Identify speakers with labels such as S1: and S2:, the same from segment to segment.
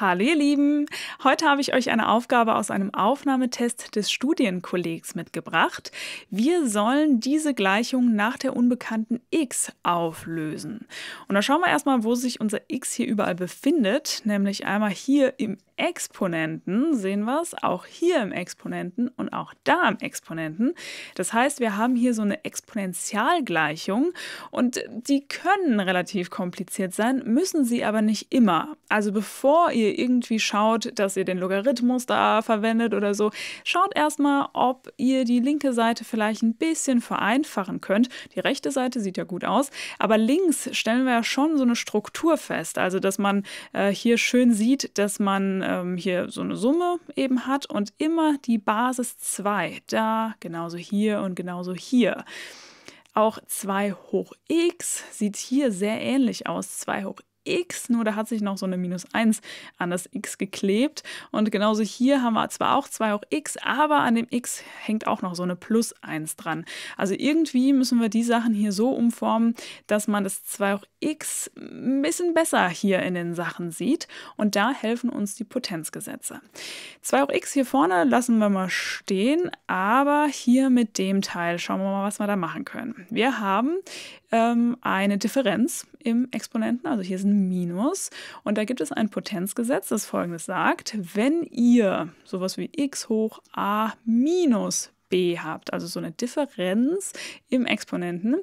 S1: Hallo ihr Lieben, heute habe ich euch eine Aufgabe aus einem Aufnahmetest des Studienkollegs mitgebracht. Wir sollen diese Gleichung nach der unbekannten x auflösen. Und da schauen wir erstmal, wo sich unser x hier überall befindet, nämlich einmal hier im Exponenten sehen wir es, auch hier im Exponenten und auch da im Exponenten. Das heißt, wir haben hier so eine Exponentialgleichung und die können relativ kompliziert sein, müssen sie aber nicht immer. Also bevor ihr irgendwie schaut, dass ihr den Logarithmus da verwendet oder so, schaut erstmal, ob ihr die linke Seite vielleicht ein bisschen vereinfachen könnt. Die rechte Seite sieht ja gut aus, aber links stellen wir ja schon so eine Struktur fest. Also, dass man äh, hier schön sieht, dass man ähm, hier so eine Summe eben hat und immer die Basis 2, da genauso hier und genauso hier. Auch 2 hoch x sieht hier sehr ähnlich aus. 2 hoch X, nur da hat sich noch so eine minus 1 an das X geklebt. Und genauso hier haben wir zwar auch 2 hoch X, aber an dem X hängt auch noch so eine plus 1 dran. Also irgendwie müssen wir die Sachen hier so umformen, dass man das 2 hoch X ein bisschen besser hier in den Sachen sieht. Und da helfen uns die Potenzgesetze. 2 hoch X hier vorne lassen wir mal stehen, aber hier mit dem Teil schauen wir mal, was wir da machen können. Wir haben ähm, eine Differenz im Exponenten, also hier ist ein Minus. Und da gibt es ein Potenzgesetz, das folgendes sagt, wenn ihr sowas wie x hoch a minus b habt, also so eine Differenz im Exponenten,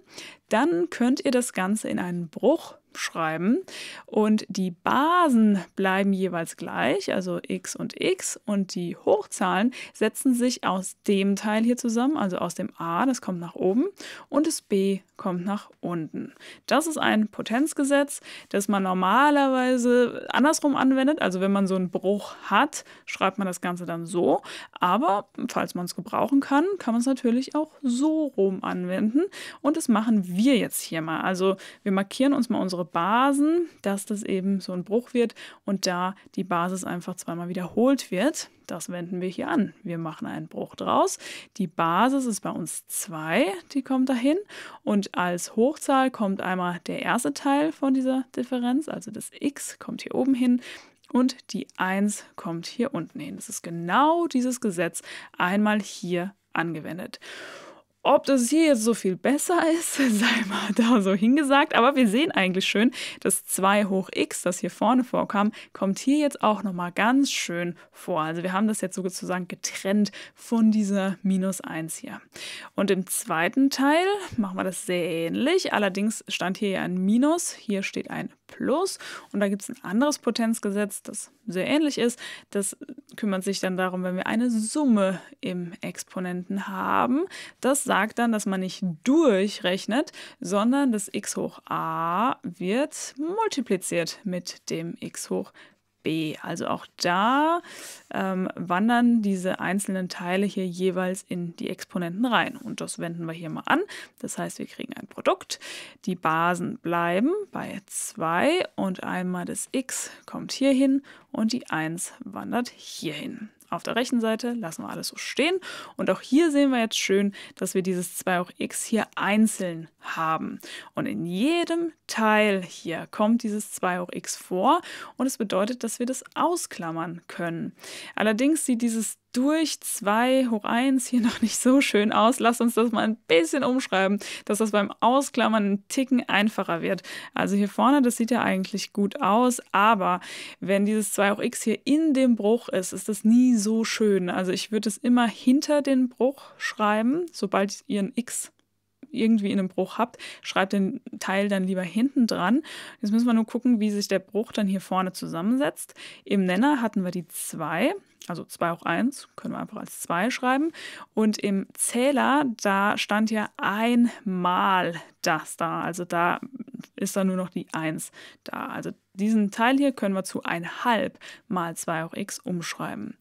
S1: dann könnt ihr das Ganze in einen Bruch schreiben. Und die Basen bleiben jeweils gleich, also x und x. Und die Hochzahlen setzen sich aus dem Teil hier zusammen, also aus dem a, das kommt nach oben, und das b kommt nach unten. Das ist ein Potenzgesetz, das man normalerweise andersrum anwendet. Also wenn man so einen Bruch hat, schreibt man das Ganze dann so. Aber falls man es gebrauchen kann, kann man es natürlich auch so rum anwenden. Und das machen wir jetzt hier mal. Also wir markieren uns mal unsere Basen, dass das eben so ein Bruch wird und da die Basis einfach zweimal wiederholt wird, das wenden wir hier an. Wir machen einen Bruch draus. Die Basis ist bei uns 2, die kommt dahin. Und als Hochzahl kommt einmal der erste Teil von dieser Differenz, also das x kommt hier oben hin und die 1 kommt hier unten hin. Das ist genau dieses Gesetz einmal hier angewendet. Ob das hier jetzt so viel besser ist, sei mal da so hingesagt. Aber wir sehen eigentlich schön, dass 2 hoch x, das hier vorne vorkam, kommt hier jetzt auch nochmal ganz schön vor. Also wir haben das jetzt sozusagen getrennt von dieser minus 1 hier. Und im zweiten Teil machen wir das sehr ähnlich. Allerdings stand hier ja ein Minus, hier steht ein Plus. Und da gibt es ein anderes Potenzgesetz, das sehr ähnlich ist. Das kümmert sich dann darum, wenn wir eine Summe im Exponenten haben. Das sagt sagt dann, dass man nicht durchrechnet, sondern das x hoch a wird multipliziert mit dem x hoch b. Also auch da ähm, wandern diese einzelnen Teile hier jeweils in die Exponenten rein. Und das wenden wir hier mal an. Das heißt, wir kriegen ein Produkt. Die Basen bleiben bei 2 und einmal das x kommt hier hin und die 1 wandert hier hin. Auf der rechten Seite lassen wir alles so stehen. Und auch hier sehen wir jetzt schön, dass wir dieses 2 hoch x hier einzeln haben. Und in jedem Teil hier kommt dieses 2 hoch x vor und es das bedeutet, dass wir das ausklammern können. Allerdings sieht dieses durch 2 hoch 1 hier noch nicht so schön aus. Lasst uns das mal ein bisschen umschreiben, dass das beim Ausklammern einen Ticken einfacher wird. Also hier vorne, das sieht ja eigentlich gut aus, aber wenn dieses 2 hoch x hier in dem Bruch ist, ist das nie so schön. Also ich würde es immer hinter den Bruch schreiben, sobald ihr ein x irgendwie in einem Bruch habt, schreibt den Teil dann lieber hinten dran. Jetzt müssen wir nur gucken, wie sich der Bruch dann hier vorne zusammensetzt. Im Nenner hatten wir die 2, also 2 hoch 1, können wir einfach als 2 schreiben. Und im Zähler, da stand ja einmal das da, also da ist dann nur noch die 1 da. Also diesen Teil hier können wir zu 1,5 mal 2 hoch x umschreiben.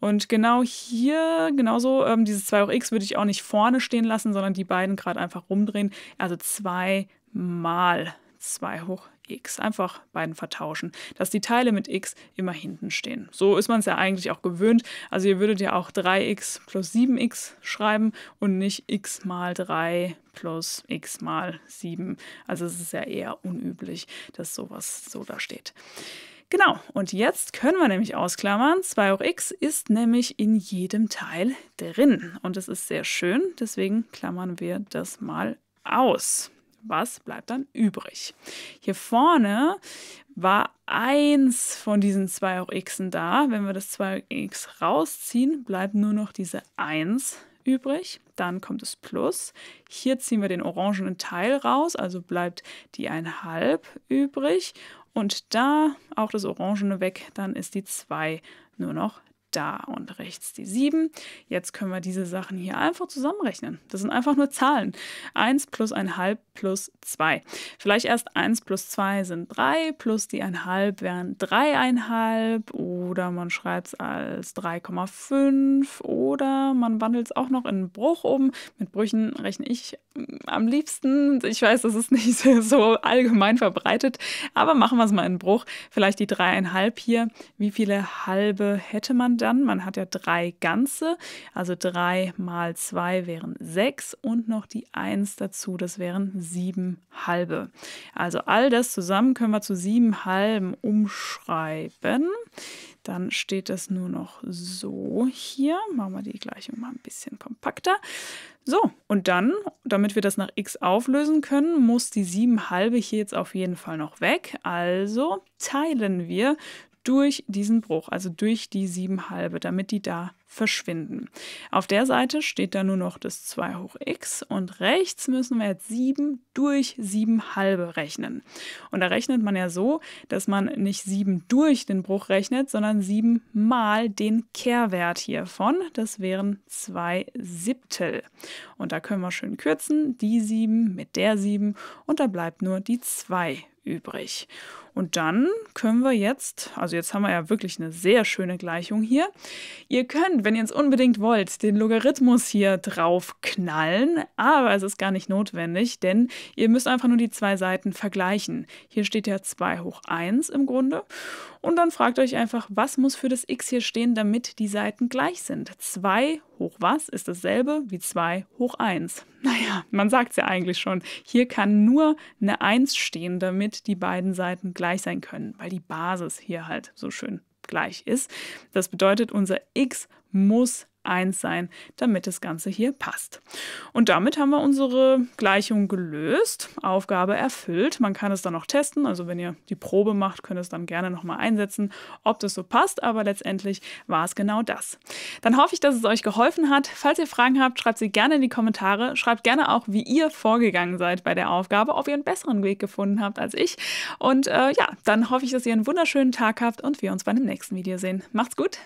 S1: Und genau hier, genauso, ähm, dieses 2 hoch x würde ich auch nicht vorne stehen lassen, sondern die beiden gerade einfach rumdrehen. Also 2 mal 2 hoch x x. Einfach beiden vertauschen, dass die Teile mit x immer hinten stehen. So ist man es ja eigentlich auch gewöhnt. Also ihr würdet ja auch 3x plus 7x schreiben und nicht x mal 3 plus x mal 7. Also es ist ja eher unüblich, dass sowas so da steht. Genau, und jetzt können wir nämlich ausklammern, 2 hoch x ist nämlich in jedem Teil drin. Und das ist sehr schön, deswegen klammern wir das mal aus. Was bleibt dann übrig? Hier vorne war eins von diesen 2 auch xen da. Wenn wir das 2x rausziehen, bleibt nur noch diese 1 übrig. Dann kommt das Plus. Hier ziehen wir den orangenen Teil raus, also bleibt die 1 1,5 übrig. Und da auch das orangene weg, dann ist die 2 nur noch da und rechts die 7. Jetzt können wir diese Sachen hier einfach zusammenrechnen. Das sind einfach nur Zahlen. 1 plus 1,5 plus 2. Vielleicht erst 1 plus 2 sind 3, plus die 1,5 wären 3,5 oder man schreibt es als 3,5 oder man wandelt es auch noch in einen Bruch um. Mit Brüchen rechne ich am liebsten, ich weiß, das ist nicht so allgemein verbreitet, aber machen wir es mal in Bruch. Vielleicht die dreieinhalb hier. Wie viele halbe hätte man dann? Man hat ja drei ganze, also drei mal zwei wären sechs und noch die eins dazu, das wären sieben halbe. Also all das zusammen können wir zu sieben halben umschreiben. Dann steht das nur noch so hier. Machen wir die Gleichung mal ein bisschen kompakter. So, und dann, damit wir das nach x auflösen können, muss die 7 halbe hier jetzt auf jeden Fall noch weg. Also teilen wir durch diesen Bruch, also durch die sieben halbe, damit die da verschwinden. Auf der Seite steht dann nur noch das 2 hoch x und rechts müssen wir jetzt 7 durch 7 halbe rechnen. Und da rechnet man ja so, dass man nicht 7 durch den Bruch rechnet, sondern 7 mal den Kehrwert hiervon. Das wären 2 Siebtel. Und da können wir schön kürzen, die 7 mit der 7 und da bleibt nur die 2 übrig. Und dann können wir jetzt, also jetzt haben wir ja wirklich eine sehr schöne Gleichung hier. Ihr könnt, wenn ihr es unbedingt wollt, den Logarithmus hier drauf knallen, aber es ist gar nicht notwendig, denn ihr müsst einfach nur die zwei Seiten vergleichen. Hier steht ja 2 hoch 1 im Grunde. Und dann fragt euch einfach, was muss für das x hier stehen, damit die Seiten gleich sind? 2 hoch was ist dasselbe wie 2 hoch 1. Naja, man sagt es ja eigentlich schon. Hier kann nur eine 1 stehen, damit die beiden Seiten gleich sein können, weil die Basis hier halt so schön gleich ist. Das bedeutet, unser x muss eins sein, damit das Ganze hier passt. Und damit haben wir unsere Gleichung gelöst, Aufgabe erfüllt. Man kann es dann noch testen, also wenn ihr die Probe macht, könnt ihr es dann gerne nochmal einsetzen, ob das so passt, aber letztendlich war es genau das. Dann hoffe ich, dass es euch geholfen hat. Falls ihr Fragen habt, schreibt sie gerne in die Kommentare. Schreibt gerne auch, wie ihr vorgegangen seid bei der Aufgabe, ob ihr einen besseren Weg gefunden habt als ich. Und äh, ja, dann hoffe ich, dass ihr einen wunderschönen Tag habt und wir uns bei einem nächsten Video sehen. Macht's gut!